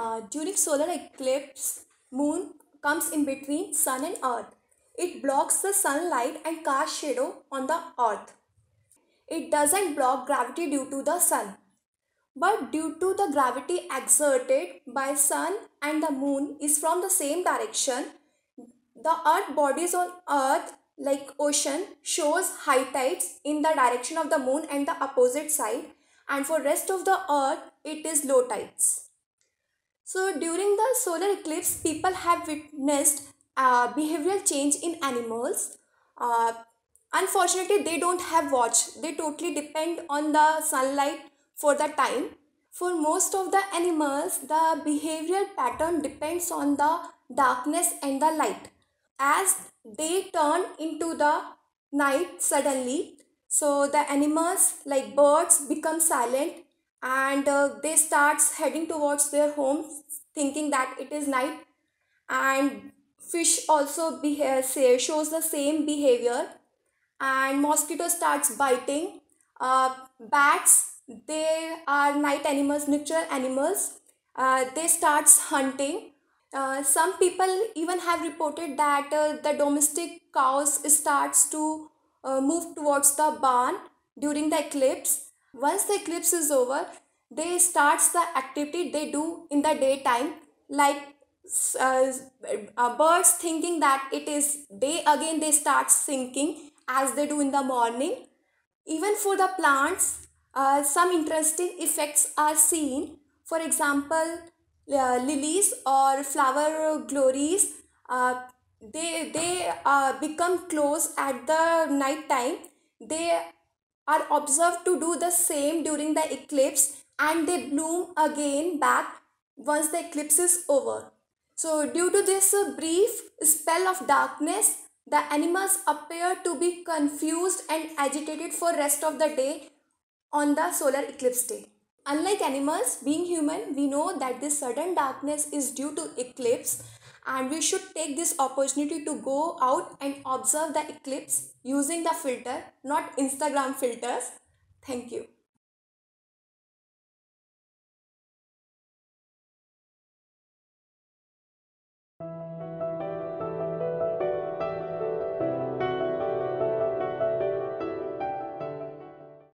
Uh, during solar eclipse, moon comes in between sun and earth. It blocks the sunlight and casts shadow on the earth. It doesn't block gravity due to the sun. But due to the gravity exerted by sun and the moon is from the same direction, the earth bodies on earth like ocean shows high tides in the direction of the moon and the opposite side and for rest of the earth it is low tides. So during the solar eclipse, people have witnessed uh, behavioral change in animals. Uh, unfortunately, they don't have watch. They totally depend on the sunlight for the time. For most of the animals, the behavioral pattern depends on the darkness and the light. As they turn into the night suddenly, so the animals like birds become silent and uh, they starts heading towards their homes thinking that it is night and fish also behave shows the same behavior and mosquito starts biting uh, bats they are night animals nocturnal animals uh, they starts hunting uh, some people even have reported that uh, the domestic cows starts to uh, move towards the barn during the eclipse once the eclipse is over they starts the activity they do in the daytime like uh, uh, birds thinking that it is day again they start sinking as they do in the morning even for the plants uh, some interesting effects are seen for example uh, lilies or flower glories uh, they they uh, become close at the night time they are observed to do the same during the eclipse and they bloom again back once the eclipse is over. So due to this brief spell of darkness, the animals appear to be confused and agitated for rest of the day on the solar eclipse day. Unlike animals, being human, we know that this sudden darkness is due to eclipse and we should take this opportunity to go out and observe the eclipse using the filter not instagram filters thank you